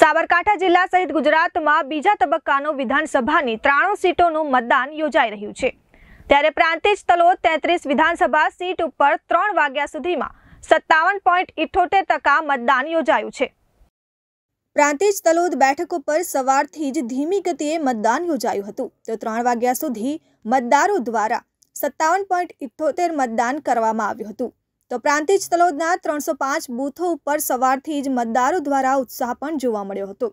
સાબરકાંઠા જિલ્લા સહિત ગુજરાતમાં બીજા તબક્કાનો વિધાનસભાની ત્રાણું સીટોનું મતદાન યોજાઈ રહ્યું છે ત્યારે પ્રાંતિજ તલોદ તેત્રીસ વિધાનસભા સીટ ઉપર ત્રણ વાગ્યા સુધીમાં સત્તાવન પોઈન્ટ ઇઠોતેર ટકા મતદાન યોજાયું છે પ્રાંતિજ તલોદ બેઠક ઉપર સવારથી જ ધીમી ગતિએ મતદાન યોજાયું હતું તો ત્રણ વાગ્યા સુધી મતદારો દ્વારા સત્તાવન પોઈન્ટ ઇઠોતેર મતદાન કરવામાં આવ્યું હતું તો પ્રાંતિજ તલોદના ત્રણસો પાંચ બૂથો ઉપર સવારથી જ મતદારો દ્વારા ઉત્સાહ પણ જોવા મળ્યો હતો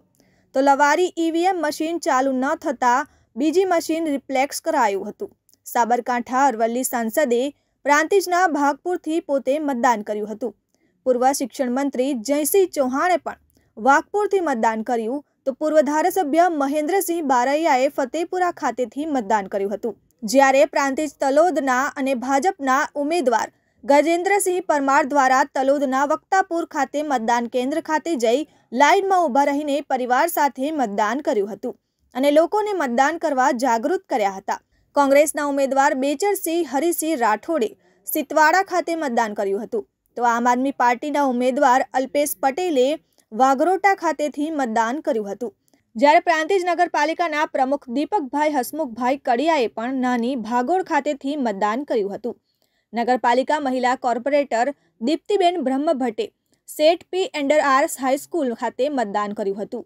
તો લવારી ઈવીએમ મશીન ચાલુ ન થતાં બીજી મશીન રિપ્લેક્સ કરાયું હતું સાબરકાંઠા અરવલ્લી સાંસદે પ્રાંતિજના ભાગપુરથી પોતે મતદાન કર્યું હતું પૂર્વ શિક્ષણ મંત્રી જયસિંહ ચૌહાણે પણ વાઘપુરથી મતદાન કર્યું તો પૂર્વ ધારાસભ્ય મહેન્દ્રસિંહ બારૈયાએ ફતેપુરા ખાતેથી મતદાન કર્યું હતું જ્યારે પ્રાંતિજ તલોદના અને ભાજપના ઉમેદવાર ગજેન્દ્રસિંહ પરમાર દ્વારા તલોદના વક્તાપુર ખાતે મતદાન કેન્દ્ર ખાતે જઈ લાઇનમાં ઊભા રહીને પરિવાર સાથે મતદાન કર્યું હતું અને લોકોને મતદાન કરવા જાગૃત કર્યા હતા કોંગ્રેસના ઉમેદવાર બેચરસિંહ હરિસિંહ રાઠોડે સિતવાડા ખાતે મતદાન કર્યું હતું તો આમ આદમી પાર્ટીના ઉમેદવાર અલ્પેશ પટેલે વાગરોટા ખાતેથી મતદાન કર્યું હતું જ્યારે પ્રાંતિજ નગરપાલિકાના પ્રમુખ દીપકભાઈ હસમુખભાઈ કડિયાએ પણ નાની ભાગોળ ખાતેથી મતદાન કર્યું હતું નગરપાલિકા મહિલા કોર્પોરેટર દીપ્તિબેન બ્રહ્મભટ્ટે સેટ પી એન્ડર આર્સ હાઈસ્કૂલ ખાતે મતદાન કર્યું હતું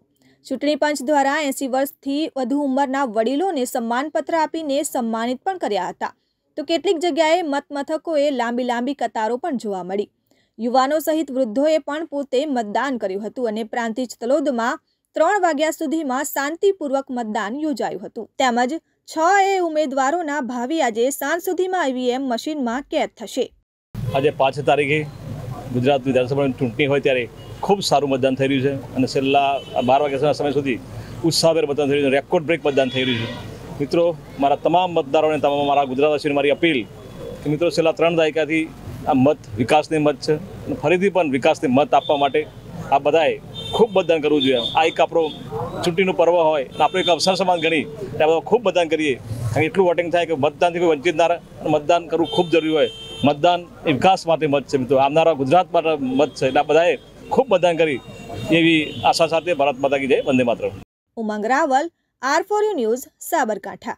ચૂંટણી પંચ દ્વારા એંસી વર્ષથી વધુ ઉંમરના વડીલોને સન્માનપત્ર આપીને સન્માનિત પણ કર્યા હતા તો કેટલીક જગ્યાએ મતમથકોએ લાંબી લાંબી કતારો પણ જોવા મળી યુવાનો સહિત વૃદ્ધોએ પણ પોતે મતદાન કર્યું હતું અને પ્રાંતિજ તલોદમાં ત્રણ વાગ્યા સુધીમાં શાંતિપૂર્વક મતદાન યોજાયું હતું તેમજ છ એ ઉમેદવારોના ભાવિ આજે સાંજ સુધીમાં ઈવીએમ મશીનમાં કેદ થશે આજે પાંચ તારીખે ગુજરાત વિધાનસભાની ચૂંટણી હોય ત્યારે ખૂબ સારું મતદાન થઈ રહ્યું છે અને છેલ્લા બાર વાગ્યાના સમય સુધી ઉત્સાહભેર મતદાન થઈ રહ્યું છે રેકોર્ડ બ્રેક મતદાન થઈ રહ્યું છે મિત્રો મારા તમામ મતદારોને તમામ મારા ગુજરાતવાસીઓને મારી અપીલ કે મિત્રો છેલ્લા ત્રણ દાયકાથી આ મત વિકાસની મત છે અને ફરીથી પણ વિકાસની મત આપવા માટે આ બધાએ ખૂબ મતદાન કરવું જોઈએ આ એક આપણો ચૂંટણીનો પર્વ હોય આપણો એક અવસર સમાન ગણી આપણે ખૂબ મતદાન કરીએ કારણ એટલું વોટિંગ થાય કે મતદાનથી કોઈ વંચિત ના મતદાન કરવું ખૂબ જરૂરી હોય મતદાન એ વિકાસ માટે મત છે મિત્રો આવનારા ગુજરાત માટે મત છે એટલે બધાએ ખૂબ મતદાન કરી એવી આશા સાથે ભારત માતા કી જય વંદે માત્ર Umang Raval R four you news Sabarkantha